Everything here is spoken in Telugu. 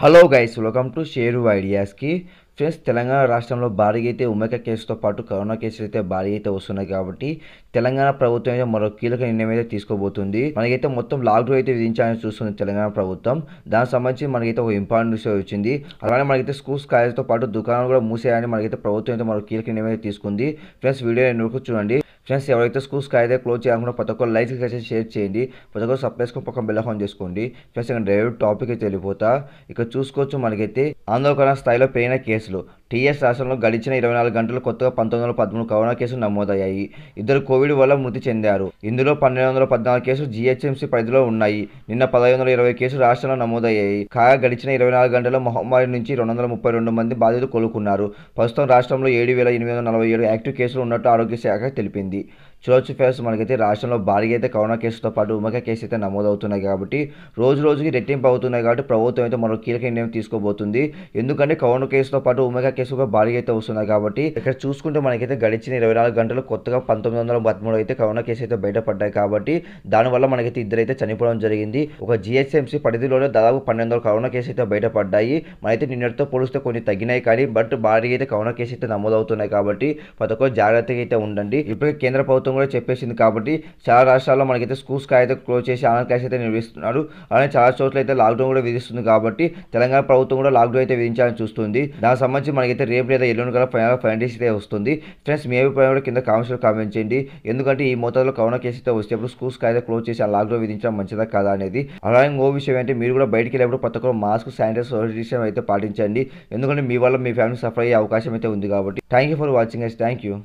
హలో గైస్ వెల్కమ్ టు షేరు ఐడియాస్కి ఫ్రెండ్స్ తెలంగాణ రాష్ట్రంలో భారీగా అయితే ఉమ్మక కేసుతో పాటు కరోనా కేసులు అయితే భారీ అయితే వస్తున్నాయి కాబట్టి తెలంగాణ ప్రభుత్వం అయితే మరో కీలక నిర్ణయం అయితే తీసుకోబోతుంది మనకైతే మొత్తం లాక్డౌన్ అయితే విధించాలని చూస్తుంది తెలంగాణ ప్రభుత్వం దానికి సంబంధించి మనకైతే ఒక ఇంపార్టెంట్ విషయం వచ్చింది అలానే మనకైతే స్కూల్స్ కాలేజ్తో పాటు దుకాణాలు కూడా మూసేయాలని మనకైతే ప్రభుత్వం అయితే మరో కీలక నిర్ణయం తీసుకుంది ఫ్రెండ్స్ వీడియో నేను చూడండి ఫ్రెండ్స్ ఎవరైతే స్కూల్స్ అయితే క్లోజ్ చేయాలనుకున్నా ప్రతి ఒక్కరు లైక్ అయితే షేర్ చేయండి ప్రతి ఒక్కరు సబ్స్క్రైబ్ పక్కన బిల్లహాన్ చేసుకోండి ఫ్రెండ్స్ ఇక్కడ డైరెక్ట్ టాపిక్ అయితే వెళ్ళిపోతా ఇక్కడ చూసుకోవచ్చు మనకైతే ఆందోళన స్థాయిలో పెరిగిన కేసులు టీఎస్ రాష్ట్రంలో గడిచిన ఇరవై నాలుగు గంటలు కొత్తగా పంతొమ్మిది వందల పదమూడు కరోనా కేసులు నమోదయ్యాయి ఇద్దరు కోవిడ్ వల్ల మృతి చెందారు ఇందులో పన్నెండు వందల పద్నాలుగు కేసులు జీహెచ్ఎంసీ పరిధిలో ఉన్నాయి నిన్న పదహైదు వందల ఇరవై కేసులు రాష్ట్రంలో నమోదయ్యాయి కాగా గడిచిన ఇరవై నాలుగు గంటల్లో మహమ్మారి నుంచి రెండు వందల ముప్పై రెండు మంది బాధితులు కోలుకున్నారు ప్రస్తుతం రాష్ట్రంలో ఏడు వేల ఎనిమిది వందల నలభై ఏడు యాక్టివ్ కేసులు ఉన్నట్టు ఆరోగ్య శాఖ తెలిపింది చూడొచ్చు ఫేస్ మనకైతే రాష్ట్రంలో భారీ అయితే కరోనా కేసుతో పాటు ఉమ్మక కేసు అయితే నమోదవుతున్నాయి కాబట్టి రోజు రోజుకి రెట్టింపు అవుతున్నాయి కాబట్టి ప్రభుత్వం అయితే మరో కీలక నిర్ణయం తీసుకోబోతుంది ఎందుకంటే కరోనా కేసుతో పాటు ఉమ్మక కేసుగా భారీగా అయితే వస్తున్నాయి కాబట్టి ఇక్కడ చూసుకుంటే మనకైతే గడిచిన ఇరవై నాలుగు గంటలు కొత్తగా పంతొమ్మిది వందల పదమూడు అయితే కరోనా కేసు అయితే బయటపడ్డాయి కాబట్టి దానివల్ల మనకైతే ఇద్దరైతే చనిపోవడం జరిగింది ఒక జిహెచ్ఎంసీ పరిధిలోనే దాదాపు పన్నెండు వందల కరోనా కేసు అయితే బయటపడ్డాయి మనైతే నిన్నటితో పోలిస్తే కొన్ని తగ్గినాయి కానీ బట్ భారీగా అయితే కరోనా కేసు అయితే నమోదవుతున్నాయి కాబట్టి ప్రతి జాగ్రత్తగా అయితే ఉండండి ఇప్పటికే కేంద్ర ప్రభుత్వం కూడా చెప్పేసింది కాబట్టి చాలా రాష్ట్రాల్లో మనకైతే స్కూల్స్ అయితే క్లోజ్ చేసి ఆనంద క్యాష్ అయితే నిర్వహిస్తున్నారు అలానే చాలా చోట్ల అయితే లాక్డౌన్ కూడా విధిస్తుంది కాబట్టి తెలంగాణ ప్రభుత్వం కూడా లాక్డౌన్ అయితే విధించాలని చూస్తుంది దానికి సంబంధించి మన మనకైతే రేపు లేదా ఎల్లుండి కల ఫైనల్ ఫైనల్ అయితే వస్తుంది ఫ్రెండ్స్ మీ అభిప్రాయం కూడా కింద కామెంట్స్లో కామెంట్ చేయండి ఎందుకంటే ఈ మోతాదులో కరోనా కేసు అయితే వచ్చేప్పుడు స్కూల్స్ అయితే క్లోజ్ చేసి ఆ లాక్డౌన్ విధించడం మంచిదా కదా అనేది అలాగే ఓ విషయం అంటే మీరు కూడా బయటికి వెళ్ళినప్పుడు ప్రతి ఒక్కరు మాస్క్ శానిటైజర్ సోషల్ అయితే పాటించండి ఎందుకంటే మీ వల్ల మీ ఫ్యామిలీ సఫర్ అయ్యే అవకాశం అయితే ఉంది కాబట్టి thank you for watching yes thank you